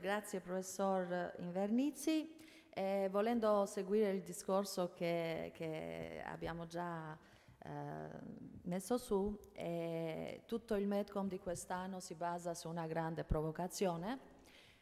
Grazie professor Invernizi. Eh, volendo seguire il discorso che, che abbiamo già eh, messo su, eh, tutto il Medcom di quest'anno si basa su una grande provocazione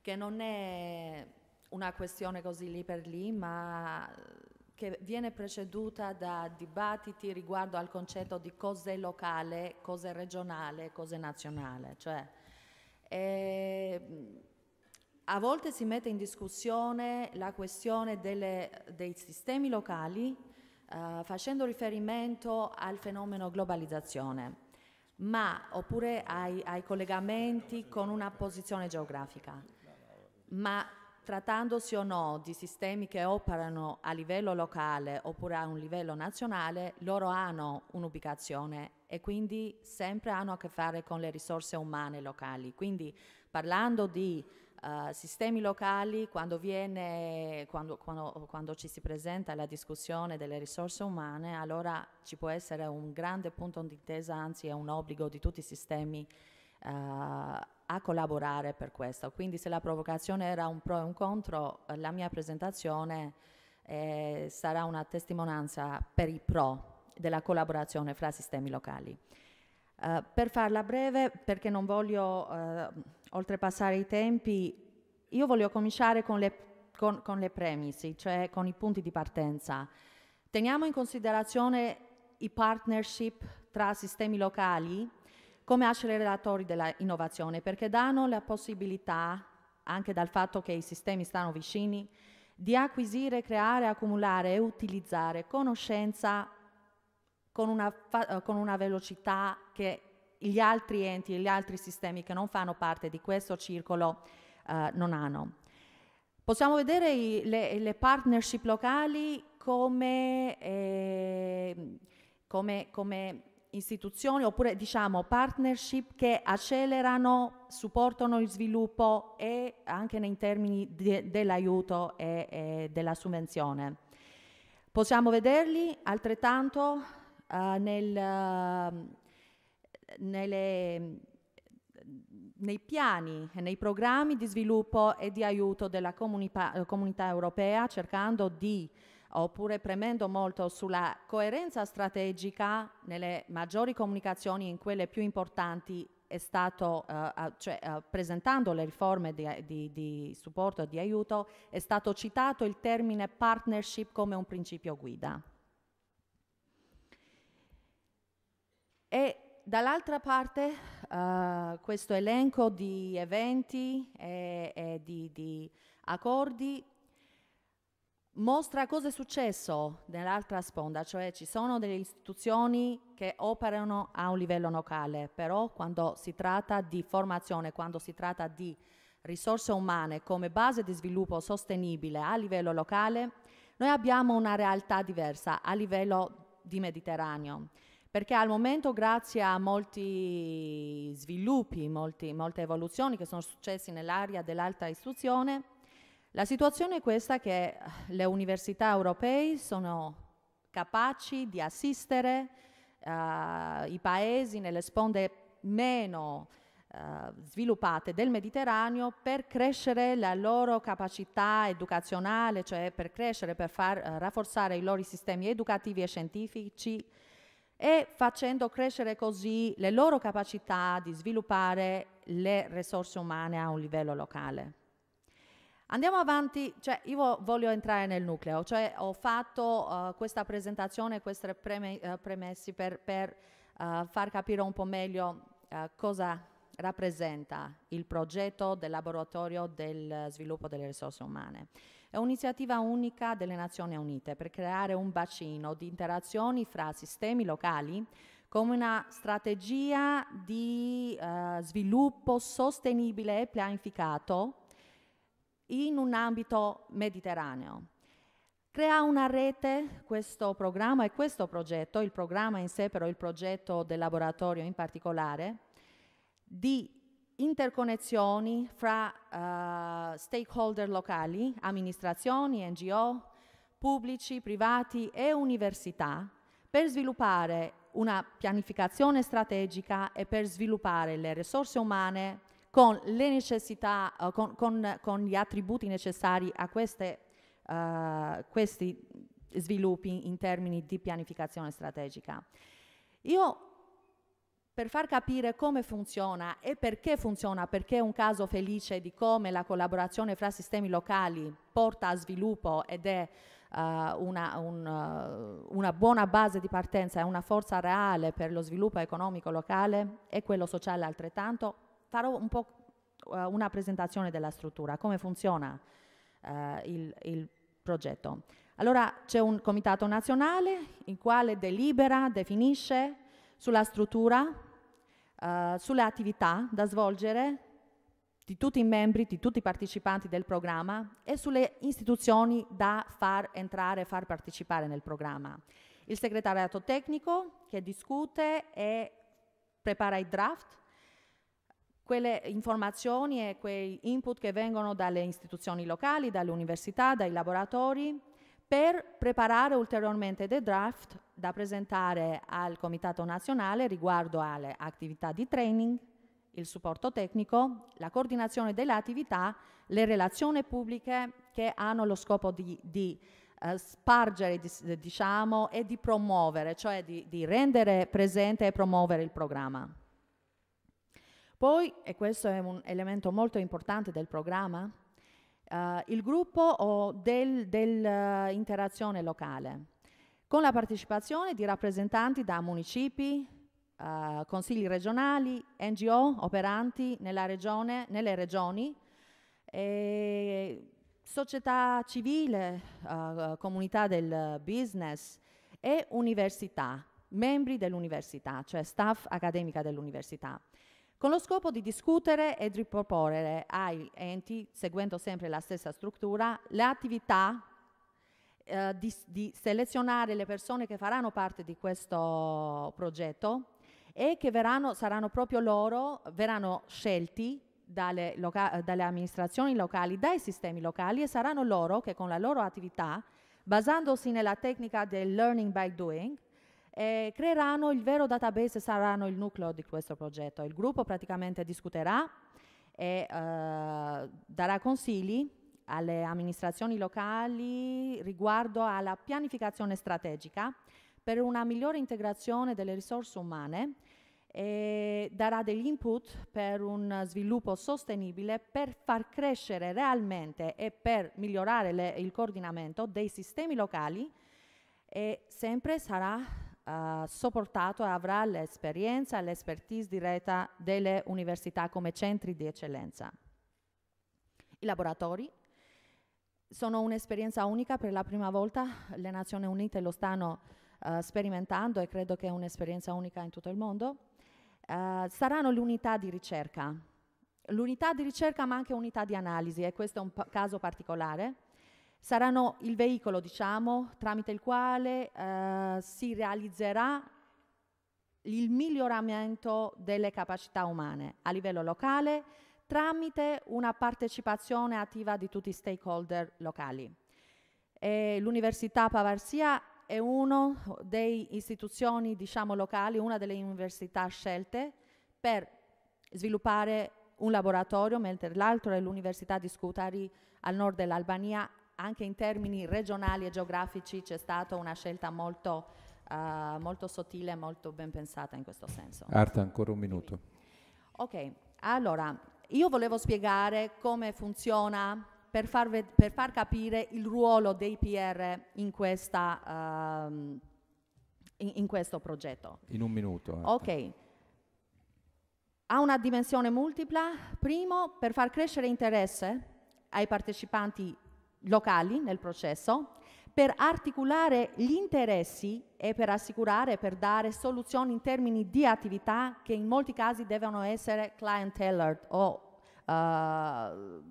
che non è una questione così lì per lì, ma che viene preceduta da dibattiti riguardo al concetto di cos'è locale, cos'è regionale, cos'è nazionale. Cioè, ehm, a volte si mette in discussione la questione delle, dei sistemi locali eh, facendo riferimento al fenomeno globalizzazione, ma, oppure ai, ai collegamenti con una posizione geografica. Ma trattandosi o no di sistemi che operano a livello locale oppure a un livello nazionale, loro hanno un'ubicazione e quindi sempre hanno a che fare con le risorse umane locali. Quindi parlando di uh, sistemi locali, quando, viene, quando, quando, quando ci si presenta la discussione delle risorse umane, allora ci può essere un grande punto d'intesa, anzi è un obbligo di tutti i sistemi uh, a collaborare per questo. Quindi se la provocazione era un pro e un contro, la mia presentazione eh, sarà una testimonianza per i pro della collaborazione fra sistemi locali. Eh, per farla breve, perché non voglio uh, oltrepassare i tempi, io voglio cominciare con le, con, con le premesse, cioè con i punti di partenza. Teniamo in considerazione i partnership tra sistemi locali come acceleratori dell'innovazione, perché danno la possibilità, anche dal fatto che i sistemi stanno vicini, di acquisire, creare, accumulare e utilizzare conoscenza con una, eh, con una velocità che gli altri enti e gli altri sistemi che non fanno parte di questo circolo eh, non hanno. Possiamo vedere i, le, le, partnership locali come, eh, come, come istituzioni oppure diciamo partnership che accelerano, supportano il sviluppo e anche nei termini de, dell'aiuto e, e della subvenzione. Possiamo vederli altrettanto uh, nel, ehm, nelle, nei piani e nei programmi di sviluppo e di aiuto della comunità, comunità europea cercando di oppure premendo molto sulla coerenza strategica nelle maggiori comunicazioni in quelle più importanti è stato, uh, cioè, uh, presentando le riforme di, di, di supporto e di aiuto, è stato citato il termine partnership come un principio guida. E dall'altra parte uh, questo elenco di eventi e, e di, di accordi mostra cosa è successo nell'altra sponda, cioè ci sono delle istituzioni che operano a un livello locale, però quando si tratta di formazione, quando si tratta di risorse umane come base di sviluppo sostenibile a livello locale, noi abbiamo una realtà diversa a livello di Mediterraneo perché al momento grazie a molti sviluppi, molti, molte evoluzioni che sono successe nell'area dell'alta istruzione, la situazione è questa che eh, le università europee sono capaci di assistere uh, i paesi nelle sponde meno uh, sviluppate del Mediterraneo per crescere la loro capacità educazionale, cioè per crescere, per far uh, rafforzare i loro sistemi educativi e scientifici e facendo crescere così le loro capacità di sviluppare le risorse umane a un livello locale. Andiamo avanti, cioè io voglio entrare nel nucleo, cioè ho fatto uh, questa presentazione, queste preme, uh, eh, premesse per, per uh, far capire un po' meglio cosa rappresenta il progetto del laboratorio del sviluppo delle risorse umane. È un'iniziativa unica delle Nazioni Unite per creare un bacino di interazioni fra sistemi locali come una strategia di eh, sviluppo sostenibile e pianificato in un ambito mediterraneo. Crea una rete, questo programma e questo progetto, il programma in sé però il progetto del laboratorio in particolare, di interconnessioni fra uh, stakeholder locali, amministrazioni, NGO, pubblici, privati e università per sviluppare una pianificazione strategica e per sviluppare le risorse umane con, le necessità, uh, con, con, con gli attributi necessari a queste, uh, questi sviluppi in termini di pianificazione strategica. Io per far capire come funziona e perché funziona, perché è un caso felice di come la collaborazione fra sistemi locali porta a sviluppo ed è uh, una, un, uh, una, buona base di partenza, è una forza reale per lo sviluppo economico locale e quello sociale altrettanto, farò un po' uh, una presentazione della struttura, come funziona il, il progetto. Allora c'è un comitato nazionale il quale delibera, definisce sulla struttura, eh, sulle attività da svolgere di tutti i membri, di tutti i partecipanti del programma e sulle istituzioni da far entrare e far partecipare nel programma. Il segretariato tecnico che discute e prepara i draft, quelle informazioni e quei input che vengono dalle istituzioni locali, dalle università, dai laboratori, per preparare ulteriormente dei draft da presentare al Comitato nazionale riguardo alle attività di training, il supporto tecnico, la coordinazione delle attività, le relazioni pubbliche che hanno lo scopo di, di eh, spargere di, diciamo, e di promuovere, cioè di, di rendere presente e promuovere il programma. Poi, e questo è un elemento molto importante del programma, eh, il gruppo o dell'interazione del, uh, locale, con la partecipazione di rappresentanti da municipi, uh, consigli regionali, NGO operanti nella regione, nelle regioni, società civile, comunità del business e università, membri dell'università, cioè staff accademica dell'università con lo scopo di discutere ed riproporre ai enti, seguendo sempre la stessa struttura, le attività eh, di, di, selezionare le persone che faranno parte di questo progetto e che verranno, saranno proprio loro, verranno scelti dalle, loca dalle amministrazioni locali, dai sistemi locali e saranno loro che con la loro attività, basandosi nella tecnica del learning by doing, eh, creeranno il vero database, saranno il nucleo di questo progetto. Il gruppo praticamente discuterà e eh, darà consigli alle amministrazioni locali riguardo alla pianificazione strategica per una migliore integrazione delle risorse umane e darà degli input per un sviluppo sostenibile per far crescere realmente e per migliorare le, il coordinamento dei sistemi locali e sempre sarà eh, sopportato e avrà l'esperienza e l'expertise diretta delle università come centri di eccellenza. I laboratori sono un'esperienza unica, per la prima volta le Nazioni Unite lo stanno eh, sperimentando e credo che è un'esperienza unica in tutto il mondo. Eh, saranno l'unità di ricerca, l'unità di ricerca ma anche unità di analisi e questo è un caso particolare saranno il veicolo, diciamo, tramite il quale eh, si realizzerà il miglioramento delle capacità umane a livello locale tramite una partecipazione attiva di tutti i stakeholder locali. L'Università Pavarsia è una delle istituzioni diciamo, locali, una delle università scelte per sviluppare un laboratorio, mentre l'altro è l'Università di Scutari al nord dell'Albania anche in termini regionali e geografici c'è stata una scelta molto, uh, molto sottile e molto ben pensata in questo senso. Arta, ancora un minuto. Ok, allora io volevo spiegare come funziona per far, per far capire il ruolo dei PR in, questa, uh, in, questo progetto. In un minuto. Arta. Ok ha una dimensione multipla, primo per far crescere interesse ai partecipanti locali nel processo per articolare gli interessi e per assicurare, per dare soluzioni in termini di attività che in molti casi devono essere client-tailored o uh,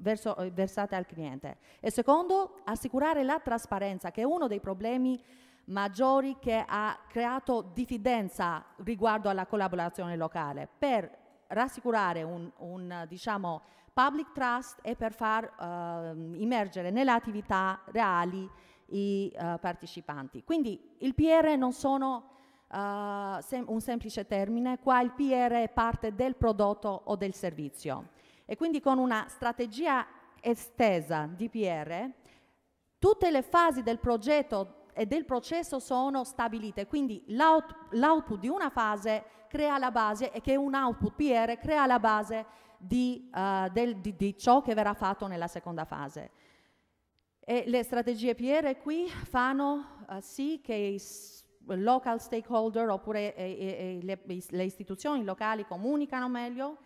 verso, versate al cliente. E secondo, assicurare la trasparenza, che è uno dei problemi maggiori che ha creato diffidenza riguardo alla collaborazione locale, per rassicurare un, un diciamo, public trust e per far uh, immergere nelle attività reali i uh, partecipanti. Quindi il PR non sono uh, sem un semplice termine, qua il PR è parte del prodotto o del servizio e quindi con una strategia estesa di PR tutte le fasi del progetto e del processo sono stabilite, quindi l'output di una fase crea la base e che un output PR crea la base di, uh, del, di, di ciò che verrà fatto nella seconda fase. E le strategie PR qui fanno uh, sì che i local stakeholder oppure eh, eh, eh le, le, istituzioni locali comunicano meglio,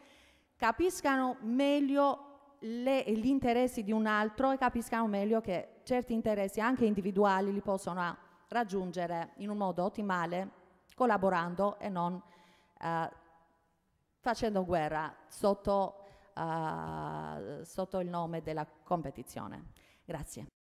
capiscano meglio le, gli interessi di un altro e capiscano meglio che certi interessi anche individuali li possono raggiungere in un modo ottimale collaborando e non uh, facendo guerra sotto, uh, sotto il nome della competizione. Grazie.